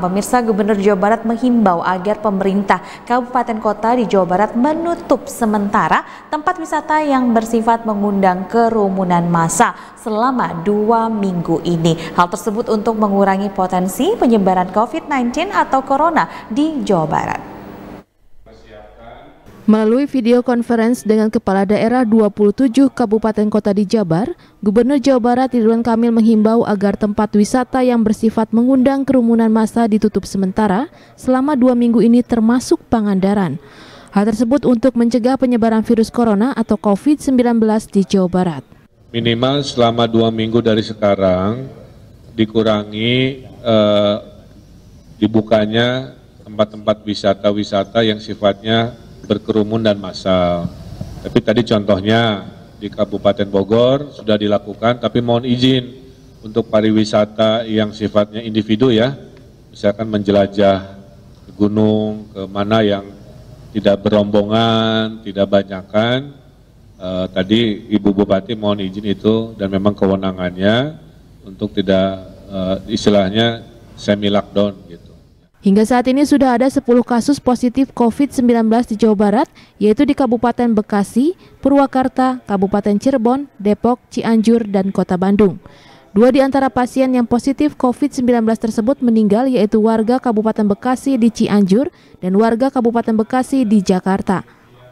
Pemirsa Gubernur Jawa Barat menghimbau agar pemerintah kabupaten kota di Jawa Barat menutup sementara tempat wisata yang bersifat mengundang kerumunan massa selama dua minggu ini. Hal tersebut untuk mengurangi potensi penyebaran COVID-19 atau Corona di Jawa Barat. Melalui video conference dengan kepala daerah 27 kabupaten kota di Jabar, Gubernur Jawa Barat Ridwan Kamil menghimbau agar tempat wisata yang bersifat mengundang kerumunan massa ditutup sementara selama dua minggu ini termasuk Pangandaran. Hal tersebut untuk mencegah penyebaran virus corona atau COVID-19 di Jawa Barat. Minimal selama dua minggu dari sekarang dikurangi eh, dibukanya tempat-tempat wisata-wisata yang sifatnya berkerumun dan massal. Tapi tadi contohnya di Kabupaten Bogor sudah dilakukan, tapi mohon izin untuk pariwisata yang sifatnya individu ya, misalkan menjelajah ke gunung, ke mana yang tidak berombongan, tidak banyakan. E, tadi Ibu Bupati mohon izin itu dan memang kewenangannya untuk tidak e, istilahnya semi lockdown gitu. Hingga saat ini sudah ada 10 kasus positif COVID-19 di Jawa Barat, yaitu di Kabupaten Bekasi, Purwakarta, Kabupaten Cirebon, Depok, Cianjur, dan Kota Bandung. Dua di antara pasien yang positif COVID-19 tersebut meninggal yaitu warga Kabupaten Bekasi di Cianjur dan warga Kabupaten Bekasi di Jakarta.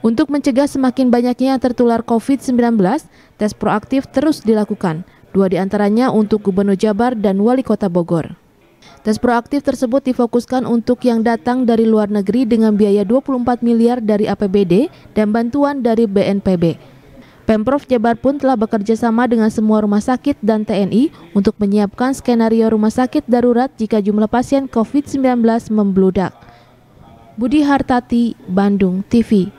Untuk mencegah semakin banyaknya yang tertular COVID-19, tes proaktif terus dilakukan, dua di antaranya untuk Gubernur Jabar dan Wali Kota Bogor. Tes proaktif tersebut difokuskan untuk yang datang dari luar negeri dengan biaya 24 miliar dari APBD dan bantuan dari BNPB. Pemprov Jabar pun telah bekerja sama dengan semua rumah sakit dan TNI untuk menyiapkan skenario rumah sakit darurat jika jumlah pasien COVID-19 membludak. Budi Hartati, Bandung TV.